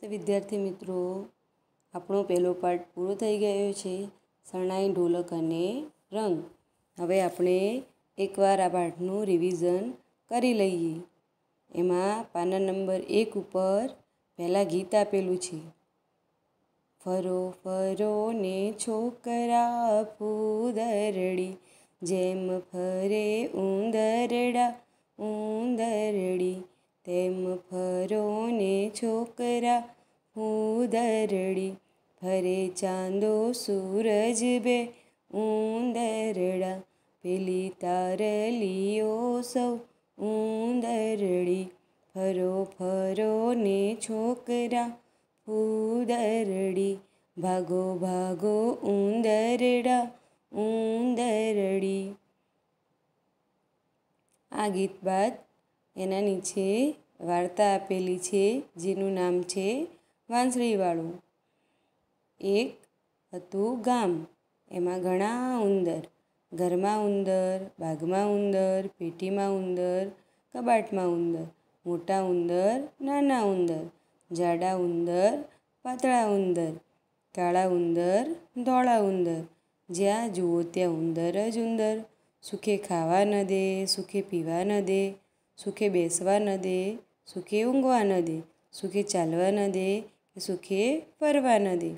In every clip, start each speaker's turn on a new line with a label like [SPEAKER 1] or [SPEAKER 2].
[SPEAKER 1] તો વિદ્યાર્થી મિત્રો આપણો પહેલો પાર્ટ પૂરો થઈ ગયો છે શરણાઈ ઢોલક અને રંગ હવે આપણે એકવાર આ પાઠનું રિવિઝન કરી લઈએ એમાં પાના નંબર એક ઉપર પહેલાં ગીત આપેલું છે ફરો ફરો ને છોકરા ફૂદરડી જેમ ફરે ઉંદરડા ઉંદરડી તેમ ફરો ને છોકરા ઉદરડી ફરે ચાંદો સૂરજ બે ઉંદરડા પેલી તાર તારલીઓ સૌ ઉંદરડી ફરો ફરો ને છોકરા ઉદરડી ભાગો ભાગો ઉંદરડા ઉંદરડી આ ગીત બાદ એના નીચે વાર્તા આપેલી છે જેનું નામ છે વાંસળીવાળું એક હતું ગામ એમાં ઘણા ઉંદર ઘરમાં ઉંદર બાગમાં ઉંદર પેટીમાં ઉંદર કબાટમાં ઉંદર મોટા ઉંદર નાના ઉંદર જાડા ઉંદર પાતળા ઉંદર કાળા ઉંદર ધોળા ઉંદર જ્યાં જુઓ ત્યાં ઉંદર જ ઉંદર સુખે ખાવા ન દે સુખે પીવા ન દે સુખે બેસવા ન દે સુખે ઊંઘવા ન દે સુખે ચાલવા ન દે કે સુખે ફરવા ન દે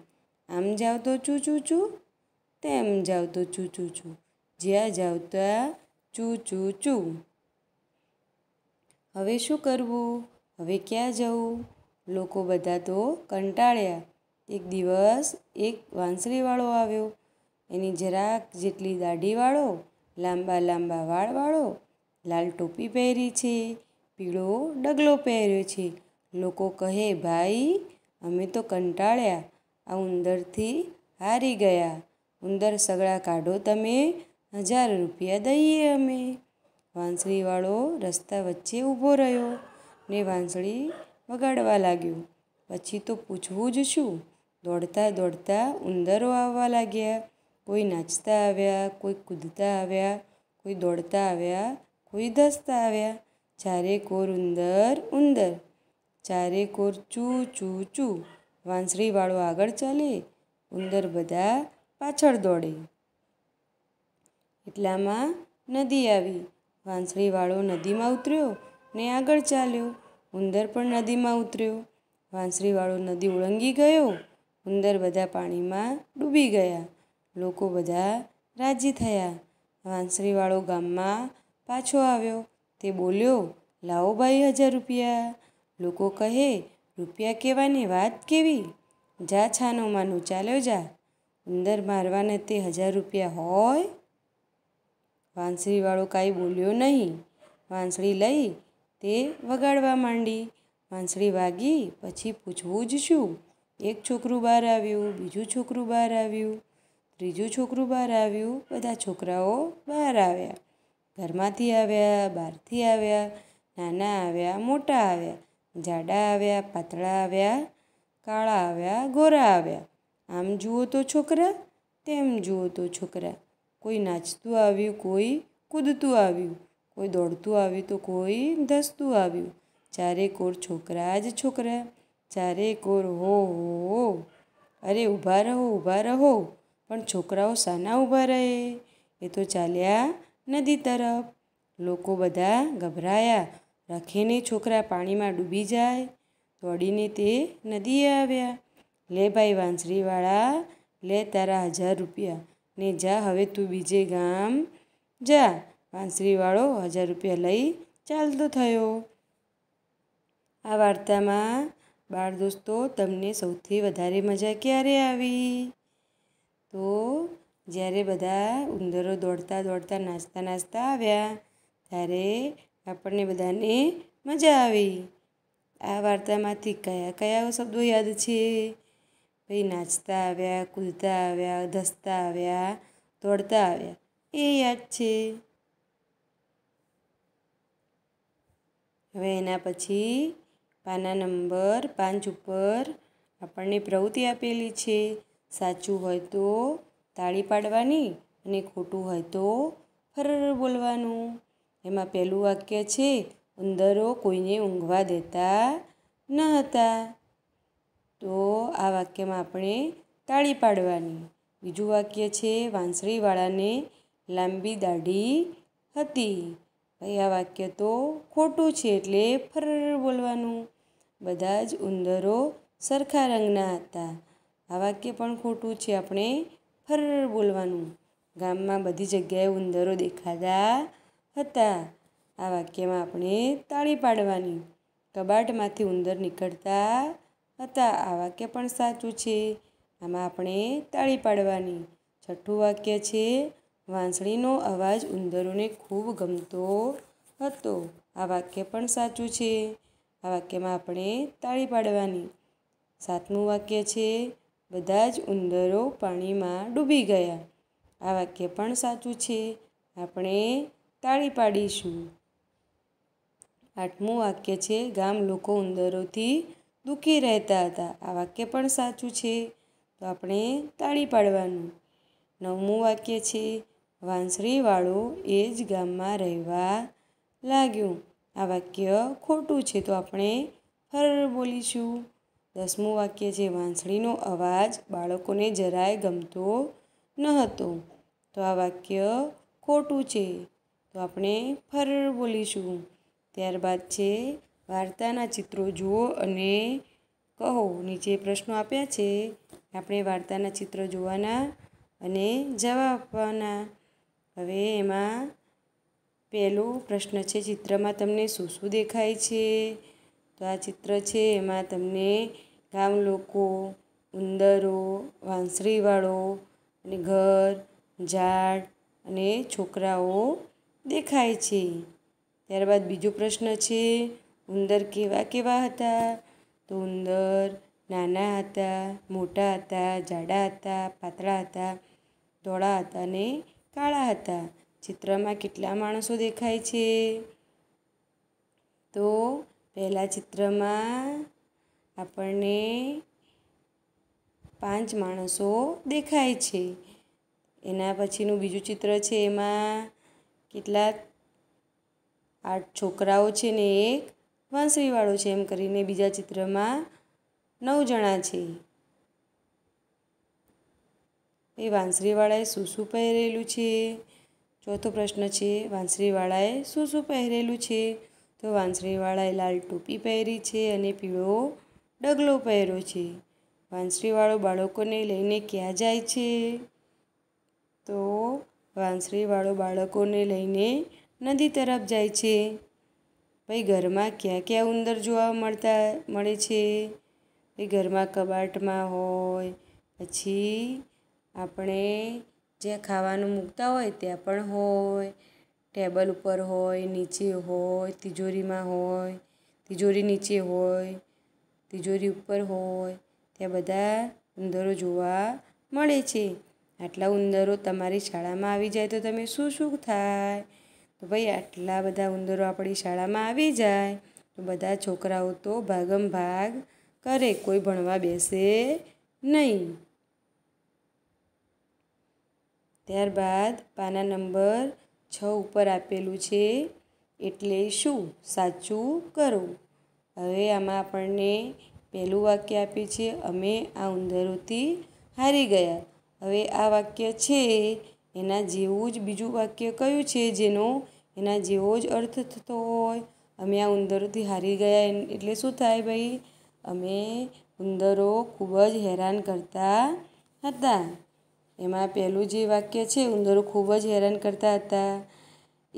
[SPEAKER 1] આમ જાવ તો ચૂ ચૂ ચૂ તેમ જાવ તો ચૂ ચૂ ચૂ જ્યાં જાવ ત્યાં ચૂ ચૂ ચૂ હવે શું કરવું હવે ક્યાં જવું લોકો બધા તો કંટાળ્યા એક દિવસ એક વાંસળીવાળો આવ્યો એની જરાક જેટલી દાઢીવાળો લાંબા લાંબા વાળવાળો લાલ ટોપી પહેરી છે પીળો ડગલો પહેર્યો છે લોકો કહે ભાઈ અમે તો કંટાળ્યા આ ઉંદરથી હારી ગયા ઉંદર સગળા કાઢો તમે હજાર રૂપિયા દઈએ અમે વાંસળીવાળો રસ્તા વચ્ચે ઊભો રહ્યો ને વાંસળી વગાડવા લાગ્યો પછી તો પૂછવું જ શું દોડતા દોડતા ઉંદરો આવવા લાગ્યા કોઈ નાચતા આવ્યા કોઈ કૂદતા આવ્યા કોઈ દોડતા આવ્યા કોઈ દસતા આવ્યા ચારે કોર ઉંદર ઉંદર ચારે કોર ચૂ ચૂ ચૂ વાંસળીવાળો આગળ ચાલે ઉંદર બધા પાછળ દોડે એટલામાં નદી આવી વાંસળીવાળો નદીમાં ઉતર્યો ને આગળ ચાલ્યો ઉંદર પણ નદીમાં ઉતર્યો વાંસળીવાળો નદી ઓળંગી ગયો ઉંદર બધા પાણીમાં ડૂબી ગયા લોકો બધા રાજી થયા વાંસળીવાળો ગામમાં પાછો આવ્યો તે બોલ્યો લાવો ભાઈ હજાર રૂપિયા લોકો કહે રૂપિયા કહેવાની વાત કેવી જા છાનો માનું ચાલ્યો જા ઉંદર મારવાને તે હજાર રૂપિયા હોય વાંસળીવાળો કાંઈ બોલ્યો નહીં વાંસળી લઈ તે વગાડવા માંડી વાંસળી વાગી પછી પૂછવું જ શું એક છોકરું બહાર આવ્યું બીજું છોકરું બહાર આવ્યું ત્રીજું છોકરું બહાર આવ્યું બધા છોકરાઓ બહાર આવ્યા ઘરમાંથી આવ્યા બહારથી આવ્યા નાના આવ્યા મોટા આવ્યા જાડા આવ્યા પાતળા આવ્યા કાળા આવ્યા ગોરા આવ્યા આમ જુઓ તો છોકરા તેમ જુઓ તો છોકરા કોઈ નાચતું આવ્યું કોઈ કૂદતું આવ્યું કોઈ દોડતું આવ્યું તો કોઈ ધસતું આવ્યું ચારે કોર છોકરા જ છોકરા ચારે કોર હો હો અરે ઊભા રહો ઊભા રહો પણ છોકરાઓ સાના ઊભા રહે એ તો ચાલ્યા નદી તરફ લોકો બધા ગભરાયા રખેને છોકરા પાણીમાં ડૂબી જાય દોડીને તે નદીએ આવ્યા લે ભાઈ વાંસળીવાળા લે તારા હજાર રૂપિયા ને જા હવે તું બીજે ગામ જા વાંસળીવાળો હજાર રૂપિયા લઈ ચાલતો થયો આ વાર્તામાં બાળ દોસ્તો તમને સૌથી વધારે મજા ક્યારે આવી તો જ્યારે બધા ઉંદરો દોડતા દોડતા નાચતા નાચતા આવ્યા ત્યારે આપણને બધાને મજા આવી આ વાર્તામાંથી કયા કયા શબ્દો યાદ છે ભાઈ નાચતા આવ્યા કૂદતા આવ્યા ધસતા આવ્યા દોડતા આવ્યા એ યાદ છે હવે એના પછી પાના નંબર પાંચ ઉપર આપણને પ્રવૃત્તિ આપેલી છે સાચું હોય તો તાળી પાડવાની અને ખોટું હોય તો ફરર બોલવાનું એમાં પહેલું વાક્ય છે ઉંદરો કોઈને ઊંઘવા દેતા ન હતા તો આ વાક્યમાં આપણે તાળી પાડવાની બીજું વાક્ય છે વાંસળીવાળાને લાંબી દાઢી હતી ભાઈ આ વાક્ય તો ખોટું છે એટલે ફરર બોલવાનું બધા જ ઉંદરો સરખા રંગના હતા આ વાક્ય પણ ખોટું છે આપણે ફર બોલવાનું ગામમાં બધી જગ્યાએ ઉંદરો દેખાતા હતા આ વાક્યમાં આપણે તાળી પાડવાની કબાટમાંથી ઉંદર નીકળતા હતા આ વાક્ય પણ સાચું છે આમાં આપણે તાળી પાડવાની છઠ્ઠું વાક્ય છે વાંસળીનો અવાજ ઉંદરોને ખૂબ ગમતો હતો આ વાક્ય પણ સાચું છે આ વાક્યમાં આપણે તાળી પાડવાની સાતમું વાક્ય છે બધા જ ઉંદરો પાણીમાં ડૂબી ગયા આ વાક્ય પણ સાચું છે આપણે તાળી પાડીશું આઠમું વાક્ય છે ગામ લોકો ઉંદરોથી દુઃખી રહેતા હતા આ વાક્ય પણ સાચું છે તો આપણે તાળી પાડવાનું નવમું વાક્ય છે વાંસળીવાળો એ જ ગામમાં રહેવા લાગ્યું આ વાક્ય ખોટું છે તો આપણે ફર બોલીશું દસમું વાક્ય છે વાંસળીનો અવાજ બાળકોને જરાય ગમતો ન હતો તો આ વાક્ય ખોટું છે તો આપણે ફરર બોલીશું ત્યારબાદ છે વાર્તાના ચિત્રો જુઓ અને કહો નીચે પ્રશ્નો આપ્યા છે આપણે વાર્તાના ચિત્રો જોવાના અને જવાબ આપવાના હવે એમાં પહેલો પ્રશ્ન છે ચિત્રમાં તમને શું શું દેખાય છે તો આ ચિત્ર છે એમાં તમને ગામ લોકો ઉંદરો વાંસળીવાળો અને ઘર ઝાડ અને છોકરાઓ દેખાય છે ત્યારબાદ બીજો પ્રશ્ન છે ઉંદર કેવા કેવા હતા તો ઉંદર નાના હતા મોટા હતા જાડા હતા પાતળા હતા ધોળા હતા અને કાળા હતા ચિત્રમાં કેટલા માણસો દેખાય છે તો પહેલાં ચિત્રમાં આપણને પાંચ માણસો દેખાય છે એના પછીનું બીજું ચિત્ર છે એમાં કેટલા આઠ છોકરાઓ છે ને એક વાંસળીવાળો છે એમ કરીને બીજા ચિત્રમાં નવ જણા છે એ વાંસળીવાળાએ શું શું પહેરેલું છે ચોથો પ્રશ્ન છે વાંસળીવાળાએ શું શું પહેરેલું છે તો વાંસળીવાળાએ લાલ ટોપી પહેરી છે અને પીળો ડગલો પહેર્યો છે વાંસળીવાળો બાળકોને લઈને ક્યાં જાય છે તો વાંસળીવાળો બાળકોને લઈને નદી તરફ જાય છે ભાઈ ઘરમાં ક્યાં ક્યાં ઉંદર જોવા મળતા મળે છે ભાઈ ઘરમાં કબાટમાં હોય પછી આપણે જ્યાં ખાવાનું મૂકતા હોય ત્યાં પણ હોય ટેબલ ઉપર હોય નીચે હોય તિજોરીમાં હોય તિજોરી નીચે હોય તિજોરી ઉપર હોય ત્યાં બધા ઉંદરો જોવા મળે છે આટલા ઉંદરો તમારી શાળામાં આવી જાય તો તમે શું શું થાય તો ભાઈ આટલા બધા ઉંદરો આપણી શાળામાં આવી જાય તો બધા છોકરાઓ તો ભાગમ ભાગ કરે કોઈ ભણવા બેસે નહીં ત્યારબાદ પાના નંબર છ ઉપર આપેલું છે એટલે શું સાચું કરો હવે આમાં આપણને પહેલું વાક્ય આપ્યું છે અમે આ ઉંદરોથી હારી ગયા હવે આ વાક્ય છે એના જેવું જ બીજું વાક્ય કયું છે જેનો એના જેવો જ અર્થ થતો હોય અમે આ ઉંદરોથી હારી ગયા એટલે શું થાય ભાઈ અમે ઉંદરો ખૂબ જ હેરાન કરતા હતા એમાં પહેલું જે વાક્ય છે ઉંદરો ખૂબ જ હેરાન કરતા હતા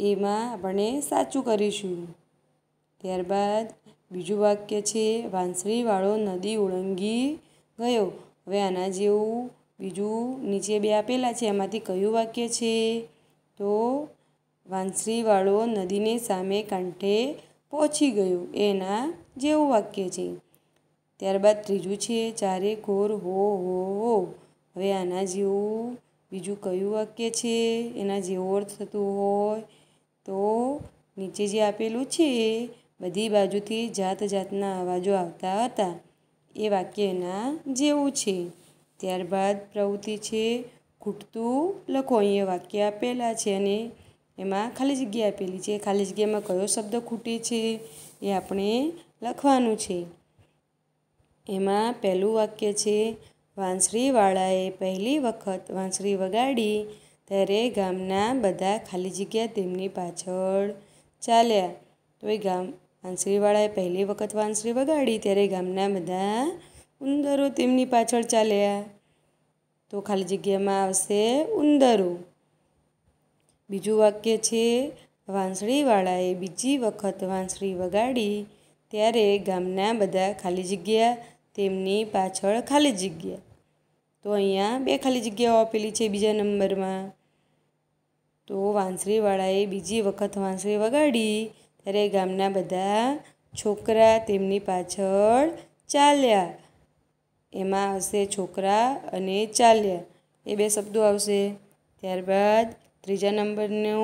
[SPEAKER 1] એમાં આપણે સાચું કરીશું ત્યારબાદ બીજું વાક્ય છે વાંસળીવાળો નદી ઓળંગી ગયો હવે આના જેવું બીજું નીચે બે આપેલા છે એમાંથી કયું વાક્ય છે તો વાંસળીવાળો નદીને સામે કાંઠે પહોંચી ગયો એના જેવું વાક્ય છે ત્યારબાદ ત્રીજું છે ચારે ઘોર હો હો હો હવે આના જેવું બીજું કયું વાક્ય છે એના જેવો અર્થ થતું હોય તો નીચે જે આપેલું છે બધી બાજુથી જાત જાતના અવાજો આવતા હતા એ વાક્ય એના જેવું છે ત્યારબાદ પ્રવૃત્તિ છે ખૂટતું લખો અહીંયા વાક્ય આપેલા છે અને એમાં ખાલી જગ્યા આપેલી છે ખાલી જગ્યામાં કયો શબ્દ ખૂટે છે એ આપણે લખવાનું છે એમાં પહેલું વાક્ય છે વાંસળીવાળાએ પહેલી વખત વાંસળી વગાડી ત્યારે ગામના બધા ખાલી જગ્યા તેમની પાછળ ચાલ્યા તો એ ગામ વાંસળીવાળાએ પહેલી વખત વાંસળી વગાડી ત્યારે ગામના બધા ઉંદરો તેમની પાછળ ચાલ્યા તો ખાલી જગ્યામાં આવશે ઉંદરો બીજું વાક્ય છે વાંસળીવાળાએ બીજી વખત વાંસળી વગાડી ત્યારે ગામના બધા ખાલી જગ્યા તેમની પાછળ ખાલી જગ્યા તો અહીંયા બે ખાલી જગ્યાઓ આપેલી છે બીજા નંબરમાં તો વાંસળીવાળાએ બીજી વખત વાંસળી વગાડી ત્યારે ગામના બધા છોકરા તેમની પાછળ ચાલ્યા એમાં આવશે છોકરા અને ચાલ્યા એ બે શબ્દો આવશે ત્યારબાદ ત્રીજા નંબરનો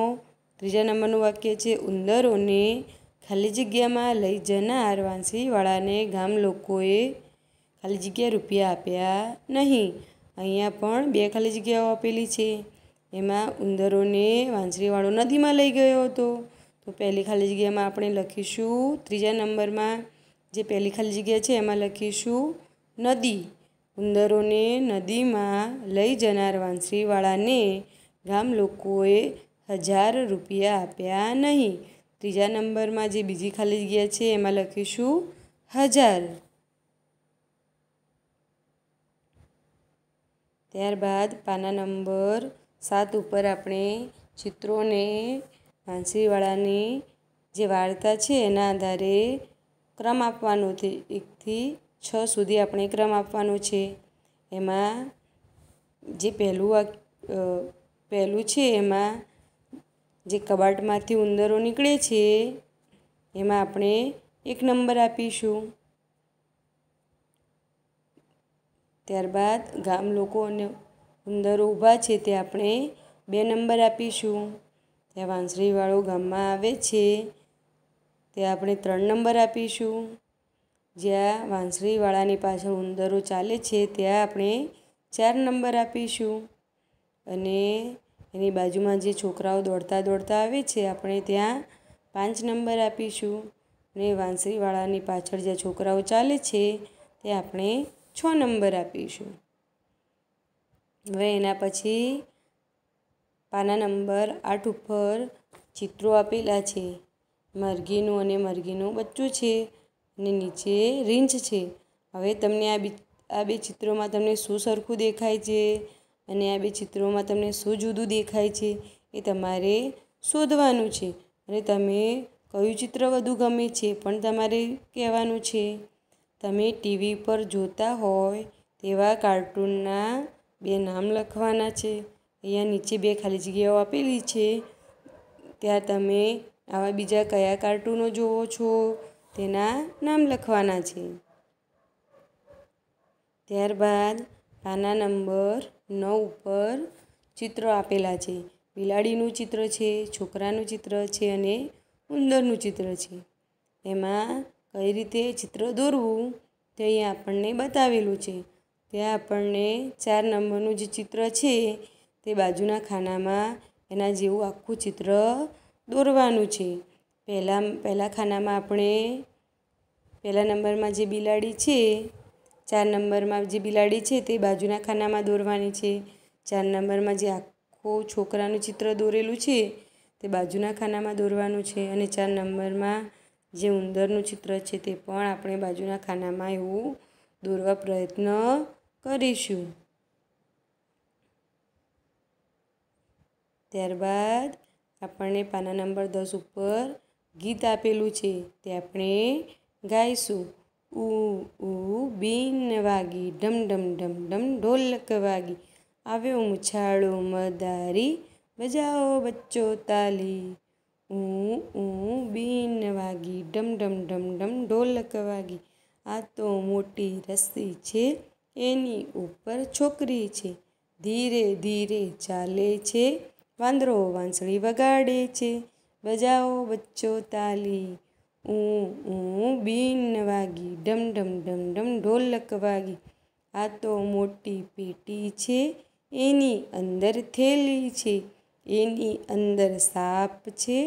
[SPEAKER 1] ત્રીજા નંબરનું વાક્ય છે ઉંદરોને ખાલી જગ્યામાં લઈ જનાર વાંસળીવાળાને ગામ લોકોએ ખાલી જગ્યા રૂપિયા આપ્યા નહીં અહીંયા પણ બે ખાલી જગ્યાઓ આપેલી છે એમાં ઉંદરોને વાંજરીવાળો નદીમાં લઈ ગયો હતો તો પહેલી ખાલી જગ્યામાં આપણે લખીશું ત્રીજા નંબરમાં જે પહેલી ખાલી જગ્યા છે એમાં લખીશું નદી ઉંદરોને નદીમાં લઈ જનાર વાંસરીવાળાને ગામ લોકોએ હજાર રૂપિયા આપ્યા નહીં ત્રીજા નંબરમાં જે બીજી ખાલી જગ્યા છે એમાં લખીશું હજાર ત્યારબાદ પાના નંબર સાત ઉપર આપણે ચિત્રોને વાંસળીવાળાની જે વાર્તા છે એના આધારે ક્રમ આપવાનો છે એકથી છ સુધી આપણે ક્રમ આપવાનો છે એમાં જે પહેલું પહેલું છે એમાં જે કબાટમાંથી ઉંદરો નીકળે છે એમાં આપણે એક નંબર આપીશું ત્યારબાદ ગામ લોકો અને ઉંદરો ઊભા છે તે આપણે બે નંબર આપીશું ત્યાં વાંસળીવાળો ગામમાં આવે છે તે આપણે ત્રણ નંબર આપીશું જ્યાં વાંસળીવાળાની પાછળ ઉંદરો ચાલે છે ત્યાં આપણે ચાર નંબર આપીશું અને એની બાજુમાં જે છોકરાઓ દોડતા દોડતા આવે છે આપણે ત્યાં પાંચ નંબર આપીશું અને વાંસળીવાળાની પાછળ જ્યાં છોકરાઓ ચાલે છે તે આપણે છ નંબર આપીશું હવે એના પછી પાના નંબર આઠ ઉપર ચિત્રો આપેલા છે મરઘીનું અને મરઘીનું બચ્ચું છે અને નીચે રીંછ છે હવે તમને આ બી આ બે ચિત્રોમાં તમને શું સરખું દેખાય છે અને આ બે ચિત્રોમાં તમને શું જુદું દેખાય છે એ તમારે શોધવાનું છે અને તમે કયું ચિત્ર વધુ ગમે છે પણ તમારે કહેવાનું છે તમે ટીવી પર જોતા હોય તેવા કાર્ટૂનના બે નામ લખવાના છે અહીંયા નીચે બે ખાલી જગ્યાઓ આપેલી છે ત્યાં તમે આવા બીજા કયા કાર્ટૂનો જોવો છો તેના નામ લખવાના છે ત્યારબાદ પાના નંબર નવ ઉપર ચિત્ર આપેલા છે બિલાડીનું ચિત્ર છે છોકરાનું ચિત્ર છે અને ઉંદરનું ચિત્ર છે એમાં કઈ રીતે ચિત્ર દોરવું તે અહીંયા આપણને બતાવેલું છે ત્યાં આપણને ચાર નંબરનું જે ચિત્ર છે તે બાજુના ખાનામાં એના જેવું આખું ચિત્ર દોરવાનું છે પહેલાં પહેલાં ખાનામાં આપણે પહેલા નંબરમાં જે બિલાડી છે ચાર નંબરમાં જે બિલાડી છે તે બાજુના ખાનામાં દોરવાની છે ચાર નંબરમાં જે આખું છોકરાનું ચિત્ર દોરેલું છે તે બાજુના ખાનામાં દોરવાનું છે અને ચાર નંબરમાં જે ઉંદરનું ચિત્ર છે તે પણ આપણે બાજુના ખાનામાં એવું દોરવા પ્રયત્ન કરીશું ત્યારબાદ આપણને પાના નંબર દસ ઉપર ગીત આપેલું છે તે આપણે ગાઈશું ઉ ઉ બીન વાગી ઢમ ઢમ ઢમ ઢમ ઢોલક વાગી આવ્યો મુછાળો મદારી બજાઓ બચ્ચો તાલી ઊ ઊ બીન વાગી ડમ ડમ ડમ ડમ ઢોલક વાગી આ તો મોટી રસ્સી છે એની ઉપર છોકરી છે ધીરે ધીરે ચાલે છે વાંદરો વાંસળી વગાડે છે બજાઓ બચ્ચો તાલી ઊ ઊ બીન વાગી ડમ ડમ ડમ ડમ ઢોલક વાગી આ તો મોટી પેટી છે એની અંદર થેલી છે એની અંદર સાપ છે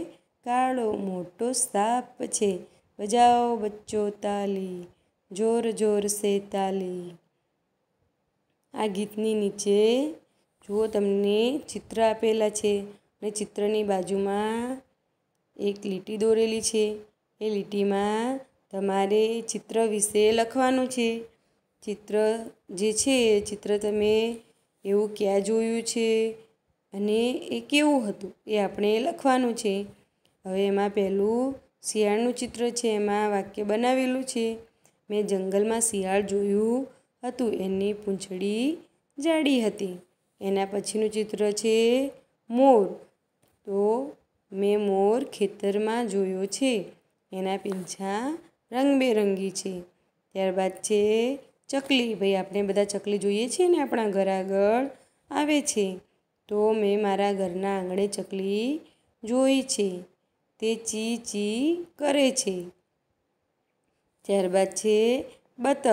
[SPEAKER 1] કાળો મોટો સાપ છે બજાઓ બચ્ચો તાલી જોર જોર સે તાલી આ ગીતની નીચે જુઓ તમને ચિત્ર આપેલા છે અને ચિત્રની બાજુમાં એક લીટી દોરેલી છે એ લીટીમાં તમારે ચિત્ર વિશે લખવાનું છે ચિત્ર જે છે ચિત્ર તમે એવું ક્યાં જોયું છે અને એ કેવું હતું એ આપણે લખવાનું છે હવે એમાં પહેલું શિયાળનું ચિત્ર છે એમાં વાક્ય બનાવેલું છે મેં જંગલમાં શિયાળ જોયું હતું એની પૂંછડી જાડી હતી એના પછીનું ચિત્ર છે મોર તો મેં મોર ખેતરમાં જોયો છે એના પીંછા રંગબેરંગી છે ત્યારબાદ છે ચકલી ભાઈ આપણે બધા ચકલી જોઈએ છીએ ને આપણા ઘર આગળ આવે છે તો મેં મારા ઘરના આંગણે ચકલી જોઈ છે તે ચી ચી કરે છે ત્યારબાદ છે બતક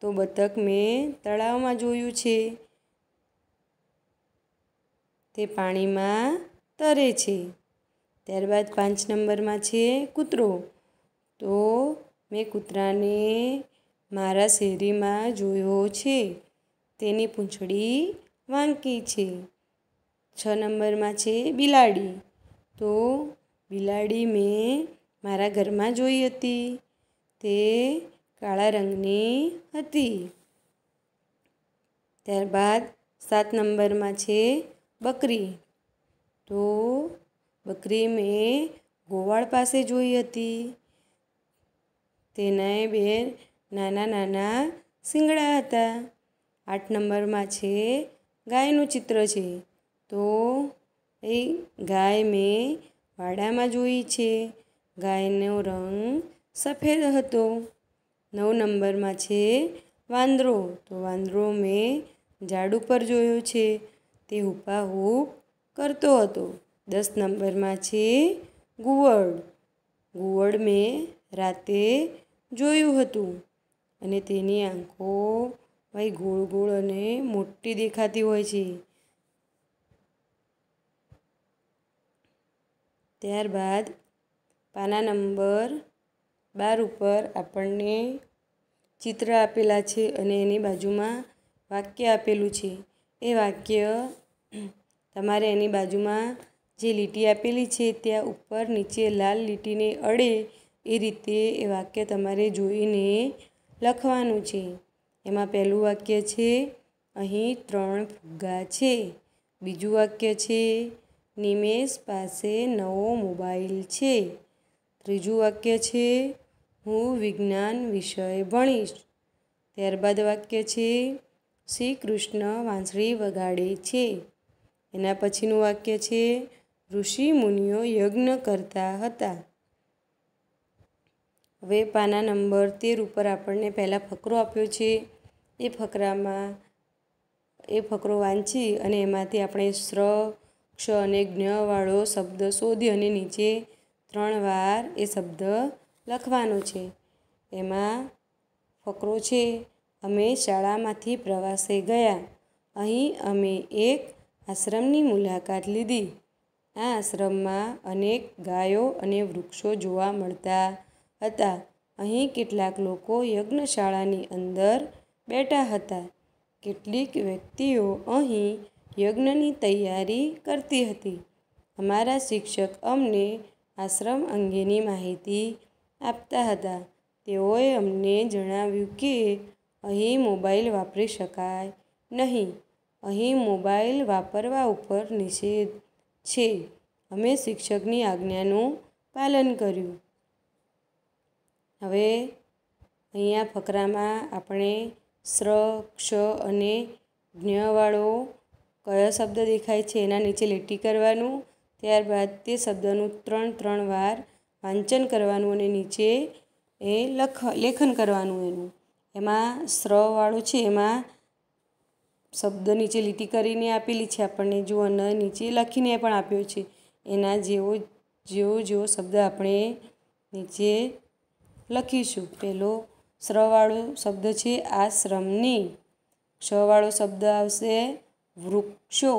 [SPEAKER 1] તો બતક મેં તળાવમાં જોયું છે તે પાણીમાં તરે છે ત્યારબાદ પાંચ નંબરમાં છે કૂતરો તો મેં કૂતરાને મારા શેરીમાં જોયો છે તેની પૂંછડી વાંકી છે છ નંબરમાં છે બિલાડી તો બિલાડી મેં મારા ઘરમાં જોઈ હતી તે કાળા રંગની હતી ત્યારબાદ સાત નંબરમાં છે બકરી તો બકરી મેં ગોવાળ પાસે જોઈ હતી તેના બે નાના નાના શિંગડા હતા આઠ નંબરમાં છે ગાયનું ચિત્ર છે તો એ ગાય મેં વાડામાં જોઈ છે ગાયનો રંગ સફેદ હતો નવ નંબરમાં છે વાંદરો તો વાંદરો મેં ઝાડ ઉપર જોયો છે તે હુપાહૂપ કરતો હતો દસ નંબરમાં છે ગુવડ ગુવડ મેં રાતે જોયું હતું અને તેની આંખો ભાઈ ગોળ ગોળ અને મોટી દેખાતી હોય છે ત્યારબાદ પાના નંબર બાર ઉપર આપણને ચિત્ર આપેલા છે અને એની બાજુમાં વાક્ય આપેલું છે એ વાક્ય તમારે એની બાજુમાં જે લીટી આપેલી છે ત્યાં ઉપર નીચે લાલ લીટીને અડે એ રીતે એ વાક્ય તમારે જોઈને લખવાનું છે એમાં પહેલું વાક્ય છે અહીં ત્રણ ફુગ્ગા છે બીજું વાક્ય છે નિમેશ પાસે નવો મોબાઈલ છે ત્રીજું વાક્ય છે હું વિજ્ઞાન વિષય ભણીશ ત્યારબાદ વાક્ય છે શ્રી કૃષ્ણ વાંસળી વગાડે છે એના પછીનું વાક્ય છે ઋષિ મુનિઓ યજ્ઞ કરતા હતા હવે પાના નંબર તેર ઉપર આપણને પહેલાં ફકરો આપ્યો છે એ ફકરામાં એ ફકરો વાંચી અને એમાંથી આપણે શ્ર ક્ષ અને જ્ઞવાળો શબ્દ શોધી અને નીચે ત્રણ વાર એ શબ્દ લખવાનો છે એમાં ફકરો છે અમે શાળામાંથી પ્રવાસે ગયા અહીં અમે એક આશ્રમની મુલાકાત લીધી આ આશ્રમમાં અનેક ગાયો અને વૃક્ષો જોવા મળતા હતા અહીં કેટલાક લોકો યજ્ઞશાળાની અંદર બેઠા હતા કેટલીક વ્યક્તિઓ અહીં યજ્ઞની તૈયારી કરતી હતી અમારા શિક્ષક અમને આશ્રમ અંગેની માહિતી આપતા હતા તેઓએ અમને જણાવ્યું કે અહીં મોબાઈલ વાપરી શકાય નહીં અહીં મોબાઈલ વાપરવા ઉપર નિષેધ છે અમે શિક્ષકની આજ્ઞાનું પાલન કર્યું હવે અહીંયા ફકરામાં આપણે શ્ર ક્ષ અને જ્ઞવાળો કયો શબ્દ દેખાય છે એના નીચે લીટી કરવાનું ત્યારબાદ તે શબ્દનું ત્રણ ત્રણ વાર વાંચન કરવાનું અને નીચે એ લખ લેખન કરવાનું એનું એમાં સ્રવાળો છે એમાં શબ્દ નીચે લીટી કરીને આપેલી છે આપણને જો અન નીચે લખીને પણ આપ્યો છે એના જેવો જેવો જેવો શબ્દ આપણે નીચે લખીશું પહેલો સ્રવાળો શબ્દ છે આ શ્રમની ક્ષવાળો શબ્દ આવશે વૃક્ષો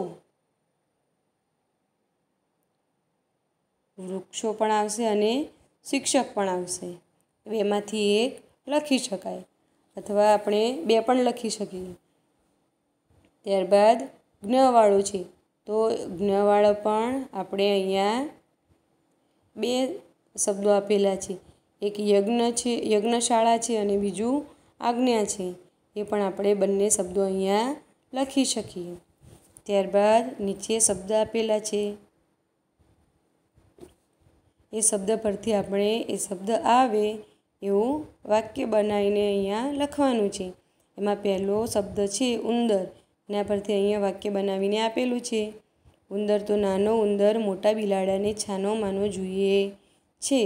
[SPEAKER 1] વૃક્ષો પણ આવશે અને શિક્ષક પણ આવશે બેમાંથી એક લખી શકાય અથવા આપણે બે પણ લખી શકીએ ત્યારબાદ જ્ઞવાળું છે તો જ્ઞવાળો પણ આપણે અહીંયા બે શબ્દો આપેલા છે એક યજ્ઞ છે યજ્ઞશાળા છે અને બીજું આજ્ઞા છે એ પણ આપણે બંને શબ્દો અહીંયા લખી શકીએ ત્યારબાદ નીચે શબ્દ આપેલા છે એ શબ્દ પરથી આપણે એ શબ્દ આવે એવું વાક્ય બનાવીને અહીંયા લખવાનું છે એમાં પહેલો શબ્દ છે ઉંદર એના પરથી અહીંયા વાક્ય બનાવીને આપેલું છે ઉંદર તો નાનો ઉંદર મોટા બિલાડાને છાનો માનો જોઈએ છે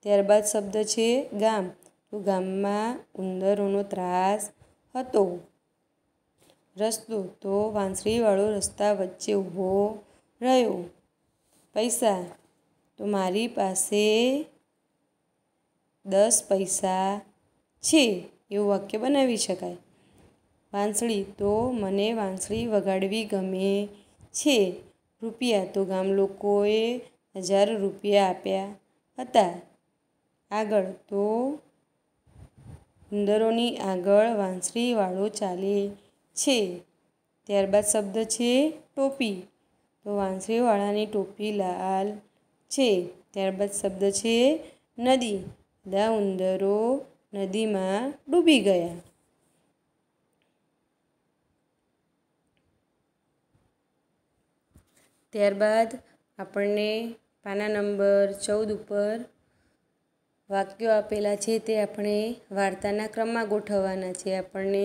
[SPEAKER 1] ત્યારબાદ શબ્દ છે ગામ તો ગામમાં ઉંદરોનો ત્રાસ હતો રસ્તો તો વાંસળીવાળો રસ્તા વચ્ચે ઊભો રહ્યો પૈસા તો મારી પાસે દસ પૈસા છે એવું વાક્ય બનાવી શકાય વાંસળી તો મને વાંસળી વગાડવી ગમે છે રૂપિયા તો ગામ લોકોએ હજાર રૂપિયા આપ્યા હતા આગળ તો ઉંદરોની આગળ વાંસળીવાળો ચાલે છે ત્યારબાદ શબ્દ છે ટોપી તો વાંસળીવાળાની ટોપી લાલ છે ત્યારબાદ શબ્દ છે નદી બધા ઉંદરો નદીમાં ડૂબી ગયા ત્યારબાદ આપણને પાના નંબર ચૌદ ઉપર વાક્યો આપેલા છે તે આપણે વાર્તાના ક્રમમાં ગોઠવવાના છે આપણને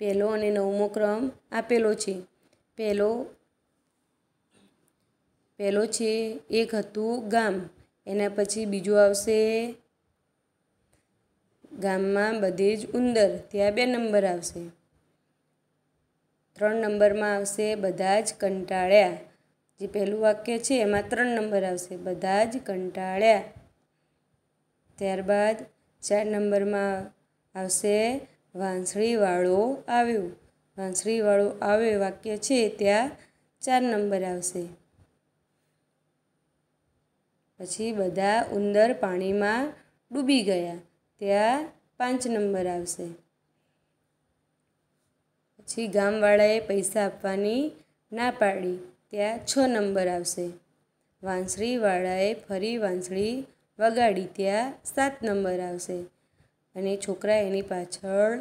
[SPEAKER 1] પહેલો અને નવમો ક્રમ આપેલો છે પહેલો પહેલો છે એક હતું ગામ એના પછી બીજું આવશે ગામમાં બધે જ ઉંદર ત્યાં બે નંબર આવશે ત્રણ નંબરમાં આવશે બધા જ કંટાળ્યા જે પહેલું વાક્ય છે એમાં ત્રણ નંબર આવશે બધા જ કંટાળ્યા ત્યારબાદ ચાર નંબરમાં આવશે વાંસળીવાળો આવ્યો વાંસળીવાળો આવ્યો વાક્ય છે ત્યાં ચાર નંબર આવશે પછી બધા ઉંદર પાણીમાં ડૂબી ગયા ત્યાં પાંચ નંબર આવશે પછી ગામવાળાએ પૈસા આપવાની ના પાડી ત્યાં છ નંબર આવશે વાંસળીવાળાએ ફરી વાંસળી વગાડી ત્યાં સાત નંબર આવશે અને છોકરા એની પાછળ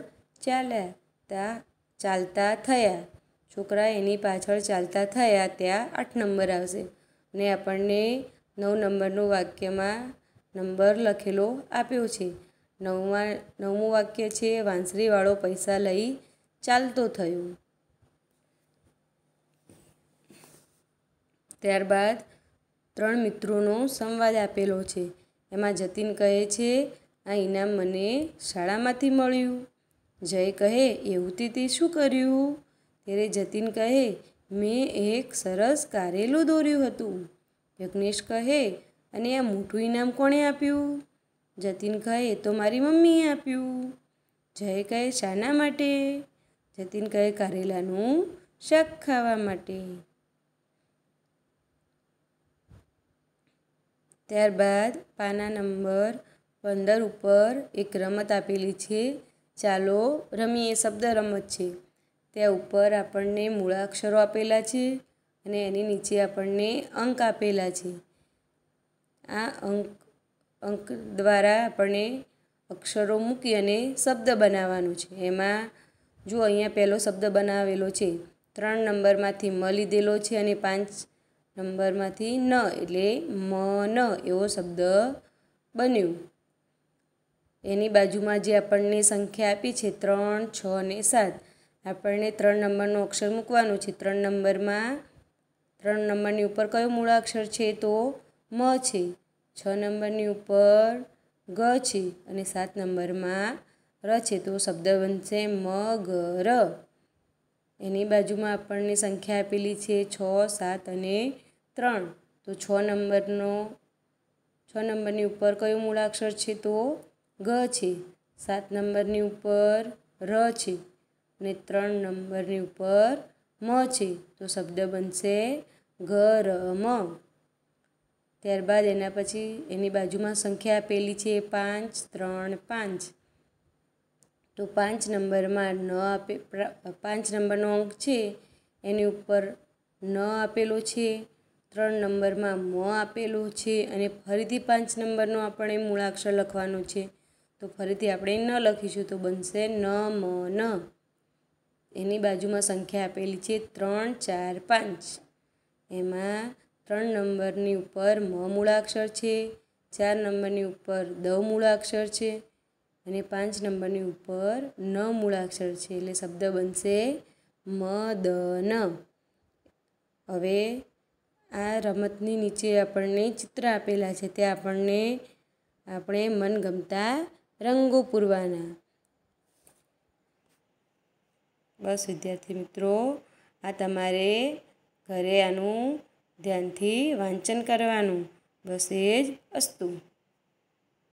[SPEAKER 1] ચાલ્યા ત્યાં ચાલતા થયા છોકરા એની પાછળ ચાલતા થયા ત્યાં આઠ નંબર આવશે અને આપણને નવ નંબરનું વાક્યમાં નંબર લખેલો આપ્યો છે નવમાં નવમું વાક્ય છે વાંસરીવાળો પૈસા લઈ ચાલતો થયો ત્યારબાદ ત્રણ મિત્રોનો સંવાદ આપેલો છે એમાં જતીન કહે છે આ ઇનામ મને શાળામાંથી મળ્યું જય કહે એવું તે તે શું કર્યું ત્યારે જતીન કહે મેં એક સરસ કારેલું દોર્યું હતું યજ્ઞેશ કહે અને આ મોટું ઇનામ કોણે આપ્યું જતીન કહે તો મારી મમ્મીએ આપ્યું જય કહે શાના માટે જતીન કહે કારેલાનું શાક ખાવા માટે ત્યારબાદ પાના નંબર પંદર ઉપર એક રમત આપેલી છે ચાલો રમીએ શબ્દ રમત છે ત્યાં ઉપર આપણને મૂળાક્ષરો આપેલા છે અને એની નીચે આપણને અંક આપેલા છે આ અંક અંક દ્વારા આપણને અક્ષરો મૂકી અને શબ્દ બનાવવાનો છે એમાં જો અહીંયા પહેલો શબ્દ બનાવેલો છે ત્રણ નંબરમાંથી મ લીધેલો છે અને પાંચ નંબરમાંથી ન એટલે મ ન એવો શબ્દ બન્યો એની બાજુમાં જે આપણને સંખ્યા આપી છે ત્રણ છ અને સાત આપણને ત્રણ નંબરનો અક્ષર મૂકવાનો છે ત્રણ નંબરમાં ત્રણ નંબરની ઉપર કયો મૂળાક્ષર છે તો મ છે છ નંબરની ઉપર ગ છે અને સાત નંબરમાં ર છે તો શબ્દ બનશે મ ગ ર એની બાજુમાં આપણને સંખ્યા આપેલી છે છ સાત અને ત્રણ તો છ નંબરનો છ નંબરની ઉપર કયો મૂળાક્ષર છે તો ગ છે સાત નંબરની ઉપર ર છે અને ત્રણ નંબરની ઉપર મ છે તો શબ્દ બનશે ર મ ત્યારબાદ એના પછી એની બાજુમાં સંખ્યા આપેલી છે પાંચ ત્રણ પાંચ તો પાંચ નંબરમાં ન આપે પાંચ નંબરનો અંક છે એની ઉપર ન આપેલો છે ત્રણ નંબરમાં મ આપેલો છે અને ફરીથી પાંચ નંબરનો આપણે મૂળાક્ષર લખવાનો છે તો ફરીથી આપણે ન લખીશું તો બનશે ન મ ન એની બાજુમાં સંખ્યા આપેલી છે ત્રણ ચાર પાંચ એમાં ત્રણ નંબરની ઉપર મ મૂળાક્ષર છે ચાર નંબરની ઉપર દ મૂળાક્ષર છે અને પાંચ નંબરની ઉપર ન મૂળાક્ષર છે એટલે શબ્દ બનશે મ દ ન હવે આ રમતની નીચે આપણને ચિત્ર આપેલા છે તે આપણને આપણે મનગમતા રંગો પૂરવાના બસ વિદ્યાર્થી મિત્રો આ તમારે ઘરે આનું ધ્યાનથી વાંચન કરવાનું બસ એ જ અસ્તુ